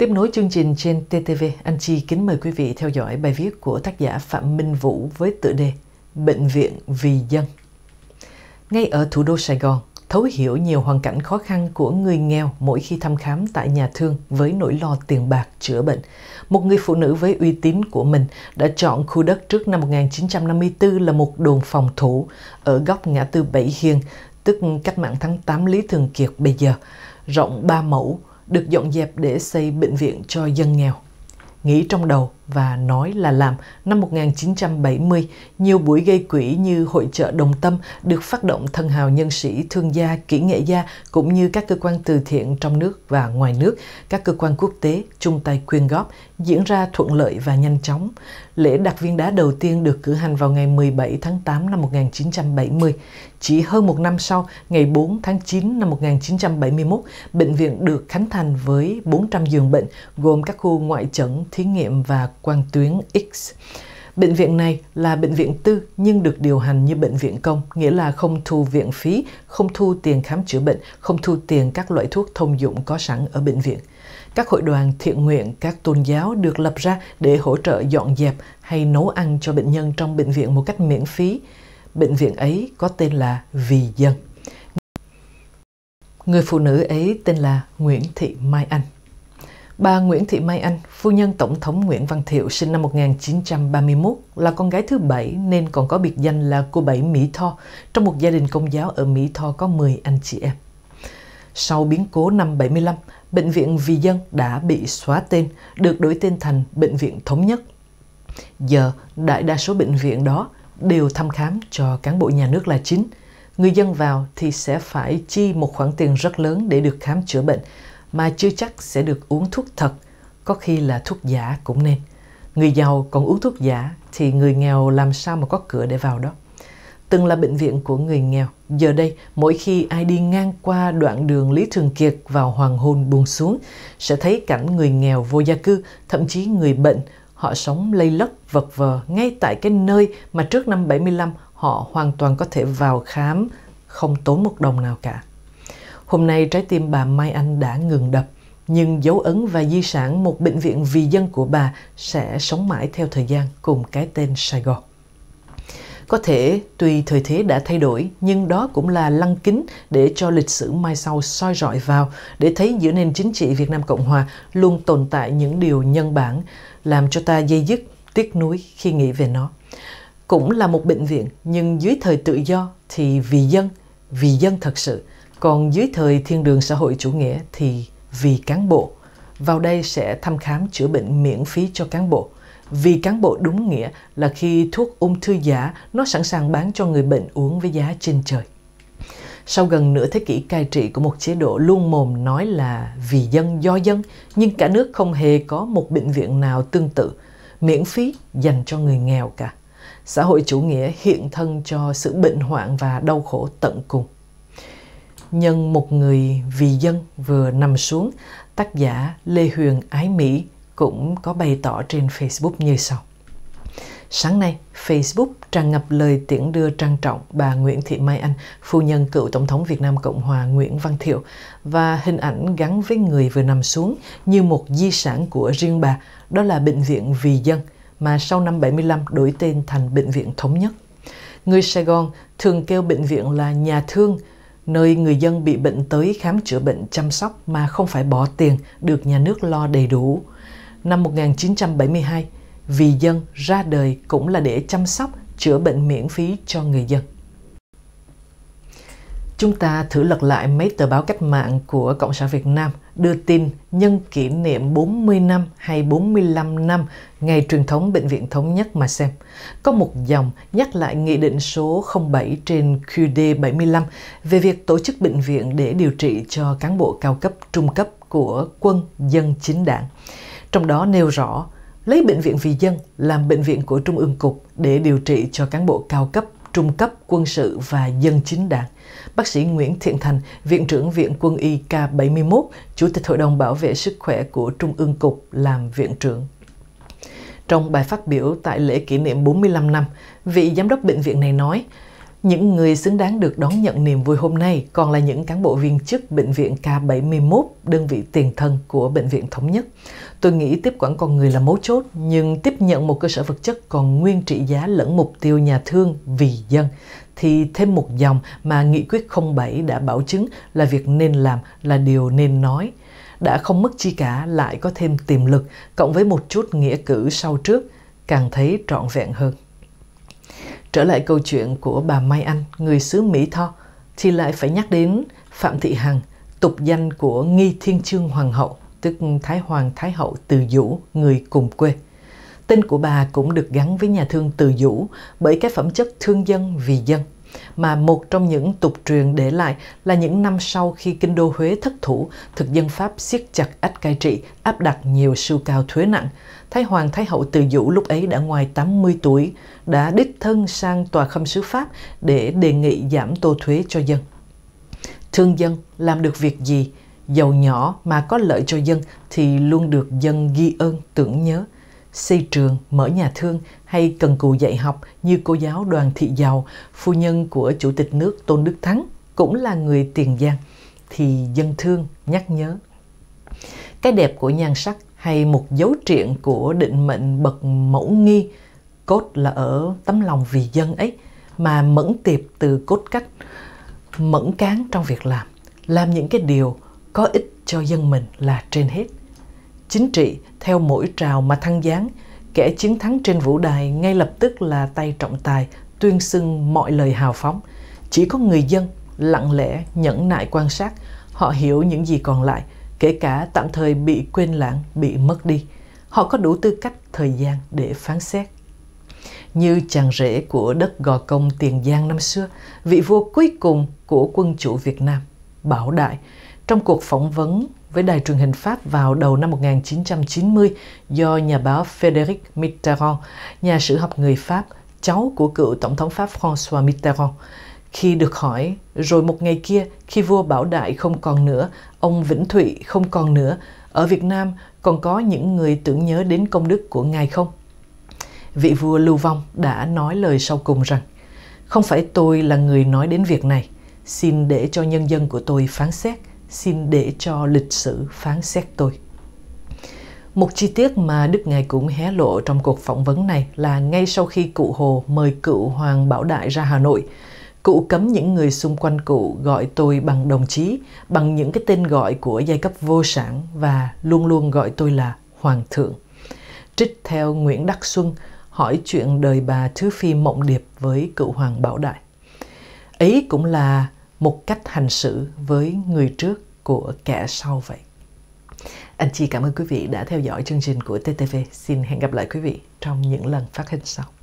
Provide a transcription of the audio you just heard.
Tiếp nối chương trình trên TTV, Anh Chi kính mời quý vị theo dõi bài viết của tác giả Phạm Minh Vũ với tựa đề Bệnh viện vì dân. Ngay ở thủ đô Sài Gòn, thấu hiểu nhiều hoàn cảnh khó khăn của người nghèo mỗi khi thăm khám tại nhà thương với nỗi lo tiền bạc chữa bệnh. Một người phụ nữ với uy tín của mình đã chọn khu đất trước năm 1954 là một đồn phòng thủ ở góc ngã tư Bảy Hiên, tức cách mạng tháng 8 Lý Thường Kiệt bây giờ, rộng 3 mẫu, được dọn dẹp để xây bệnh viện cho dân nghèo. Nghĩ trong đầu, và nói là làm năm 1970, nhiều buổi gây quỹ như hội trợ đồng tâm được phát động thân hào nhân sĩ, thương gia, kỹ nghệ gia cũng như các cơ quan từ thiện trong nước và ngoài nước, các cơ quan quốc tế chung tay quyên góp diễn ra thuận lợi và nhanh chóng. Lễ đặt viên đá đầu tiên được cử hành vào ngày 17 tháng 8 năm 1970. Chỉ hơn một năm sau, ngày 4 tháng 9 năm 1971, bệnh viện được khánh thành với 400 giường bệnh gồm các khu ngoại chẩn, thí nghiệm và quang tuyến X. Bệnh viện này là bệnh viện tư nhưng được điều hành như bệnh viện công, nghĩa là không thu viện phí, không thu tiền khám chữa bệnh, không thu tiền các loại thuốc thông dụng có sẵn ở bệnh viện. Các hội đoàn thiện nguyện, các tôn giáo được lập ra để hỗ trợ dọn dẹp hay nấu ăn cho bệnh nhân trong bệnh viện một cách miễn phí. Bệnh viện ấy có tên là Vì Dân. Người phụ nữ ấy tên là Nguyễn Thị Mai Anh. Bà Nguyễn Thị Mai Anh, phu nhân Tổng thống Nguyễn Văn Thiệu sinh năm 1931, là con gái thứ bảy nên còn có biệt danh là cô Bảy Mỹ Tho, trong một gia đình công giáo ở Mỹ Tho có 10 anh chị em. Sau biến cố năm 75, Bệnh viện Vì Dân đã bị xóa tên, được đổi tên thành Bệnh viện Thống nhất. Giờ, đại đa số bệnh viện đó đều thăm khám cho cán bộ nhà nước là chính. Người dân vào thì sẽ phải chi một khoản tiền rất lớn để được khám chữa bệnh, mà chưa chắc sẽ được uống thuốc thật, có khi là thuốc giả cũng nên. Người giàu còn uống thuốc giả thì người nghèo làm sao mà có cửa để vào đó. Từng là bệnh viện của người nghèo, giờ đây mỗi khi ai đi ngang qua đoạn đường Lý Thường Kiệt vào hoàng hôn buông xuống sẽ thấy cảnh người nghèo vô gia cư, thậm chí người bệnh, họ sống lây lất vật vờ ngay tại cái nơi mà trước năm 75 họ hoàn toàn có thể vào khám không tốn một đồng nào cả. Hôm nay trái tim bà Mai Anh đã ngừng đập, nhưng dấu ấn và di sản một bệnh viện vì dân của bà sẽ sống mãi theo thời gian cùng cái tên Sài Gòn. Có thể tùy thời thế đã thay đổi, nhưng đó cũng là lăng kính để cho lịch sử mai sau soi rọi vào, để thấy giữa nền chính trị Việt Nam Cộng Hòa luôn tồn tại những điều nhân bản, làm cho ta dây dứt, tiếc nuối khi nghĩ về nó. Cũng là một bệnh viện, nhưng dưới thời tự do thì vì dân, vì dân thật sự còn dưới thời thiên đường xã hội chủ nghĩa thì vì cán bộ, vào đây sẽ thăm khám chữa bệnh miễn phí cho cán bộ. Vì cán bộ đúng nghĩa là khi thuốc ung thư giả nó sẵn sàng bán cho người bệnh uống với giá trên trời. Sau gần nửa thế kỷ cai trị của một chế độ luôn mồm nói là vì dân do dân, nhưng cả nước không hề có một bệnh viện nào tương tự, miễn phí dành cho người nghèo cả. Xã hội chủ nghĩa hiện thân cho sự bệnh hoạn và đau khổ tận cùng nhân một người vì dân vừa nằm xuống, tác giả Lê Huyền Ái Mỹ cũng có bày tỏ trên Facebook như sau. Sáng nay, Facebook tràn ngập lời tiễn đưa trang trọng bà Nguyễn Thị Mai Anh, phu nhân cựu Tổng thống Việt Nam Cộng hòa Nguyễn Văn Thiệu và hình ảnh gắn với người vừa nằm xuống như một di sản của riêng bà, đó là Bệnh viện Vì Dân mà sau năm 75 đổi tên thành Bệnh viện Thống Nhất. Người Sài Gòn thường kêu bệnh viện là nhà thương, nơi người dân bị bệnh tới khám chữa bệnh chăm sóc mà không phải bỏ tiền được nhà nước lo đầy đủ. Năm 1972, Vì Dân ra đời cũng là để chăm sóc, chữa bệnh miễn phí cho người dân. Chúng ta thử lật lại mấy tờ báo cách mạng của Cộng sản Việt Nam đưa tin nhân kỷ niệm 40 năm hay 45 năm ngày truyền thống Bệnh viện Thống nhất mà xem. Có một dòng nhắc lại Nghị định số 07 trên QD75 về việc tổ chức bệnh viện để điều trị cho cán bộ cao cấp trung cấp của quân dân chính đảng. Trong đó nêu rõ lấy bệnh viện vì dân làm bệnh viện của Trung ương Cục để điều trị cho cán bộ cao cấp trung cấp quân sự và dân chính đảng. Bác sĩ Nguyễn Thiện Thành, Viện trưởng Viện Quân y K71, Chủ tịch Hội đồng Bảo vệ Sức khỏe của Trung ương Cục làm Viện trưởng. Trong bài phát biểu tại lễ kỷ niệm 45 năm, vị giám đốc bệnh viện này nói, những người xứng đáng được đón nhận niềm vui hôm nay còn là những cán bộ viên chức Bệnh viện K71, đơn vị tiền thân của Bệnh viện Thống Nhất. Tôi nghĩ tiếp quản con người là mấu chốt, nhưng tiếp nhận một cơ sở vật chất còn nguyên trị giá lẫn mục tiêu nhà thương vì dân thì thêm một dòng mà Nghị quyết 07 đã bảo chứng là việc nên làm, là điều nên nói. Đã không mất chi cả lại có thêm tiềm lực, cộng với một chút nghĩa cử sau trước, càng thấy trọn vẹn hơn. Trở lại câu chuyện của bà Mai Anh, người xứ Mỹ Tho, thì lại phải nhắc đến Phạm Thị Hằng, tục danh của Nghi Thiên Chương Hoàng hậu, tức Thái Hoàng Thái hậu Từ Dũ, người cùng quê. Tên của bà cũng được gắn với nhà thương Từ Dũ bởi cái phẩm chất thương dân vì dân – mà một trong những tục truyền để lại là những năm sau khi kinh đô Huế thất thủ, thực dân Pháp siết chặt ách cai trị, áp đặt nhiều siêu cao thuế nặng. Thái Hoàng Thái Hậu Từ Dũ lúc ấy đã ngoài 80 tuổi, đã đích thân sang tòa khâm sứ Pháp để đề nghị giảm tô thuế cho dân. Thương dân làm được việc gì, giàu nhỏ mà có lợi cho dân thì luôn được dân ghi ơn tưởng nhớ – xây trường, mở nhà thương hay cần cù dạy học như cô giáo Đoàn Thị Giàu, phu nhân của Chủ tịch nước Tôn Đức Thắng, cũng là người Tiền Giang, thì dân thương nhắc nhớ. Cái đẹp của nhan sắc hay một dấu triện của định mệnh bậc mẫu nghi, cốt là ở tấm lòng vì dân ấy, mà mẫn tiệp từ cốt cách, mẫn cán trong việc làm, làm những cái điều có ích cho dân mình là trên hết chính trị theo mỗi trào mà thăng giáng, kẻ chiến thắng trên vũ đài ngay lập tức là tay trọng tài, tuyên xưng mọi lời hào phóng. Chỉ có người dân lặng lẽ nhẫn nại quan sát, họ hiểu những gì còn lại, kể cả tạm thời bị quên lãng, bị mất đi. Họ có đủ tư cách thời gian để phán xét. Như chàng rể của đất Gò Công Tiền Giang năm xưa, vị vua cuối cùng của quân chủ Việt Nam, Bảo Đại, trong cuộc phỏng vấn với đài truyền hình Pháp vào đầu năm 1990 do nhà báo Frédéric Mitterrand, nhà sử học người Pháp, cháu của cựu Tổng thống Pháp François Mitterrand. Khi được hỏi, rồi một ngày kia, khi vua Bảo Đại không còn nữa, ông Vĩnh Thụy không còn nữa, ở Việt Nam còn có những người tưởng nhớ đến công đức của ngài không? Vị vua Lưu Vong đã nói lời sau cùng rằng, không phải tôi là người nói đến việc này, xin để cho nhân dân của tôi phán xét xin để cho lịch sử phán xét tôi. Một chi tiết mà Đức Ngài cũng hé lộ trong cuộc phỏng vấn này là ngay sau khi cụ Hồ mời cựu Hoàng Bảo Đại ra Hà Nội, cụ cấm những người xung quanh cụ gọi tôi bằng đồng chí, bằng những cái tên gọi của giai cấp vô sản và luôn luôn gọi tôi là Hoàng thượng. Trích theo Nguyễn Đắc Xuân hỏi chuyện đời bà Thứ Phi Mộng Điệp với cựu Hoàng Bảo Đại. Ấy cũng là một cách hành xử với người trước của kẻ sau vậy anh chị cảm ơn quý vị đã theo dõi chương trình của TTV. Xin hẹn gặp lại quý vị trong những lần phát hình sau.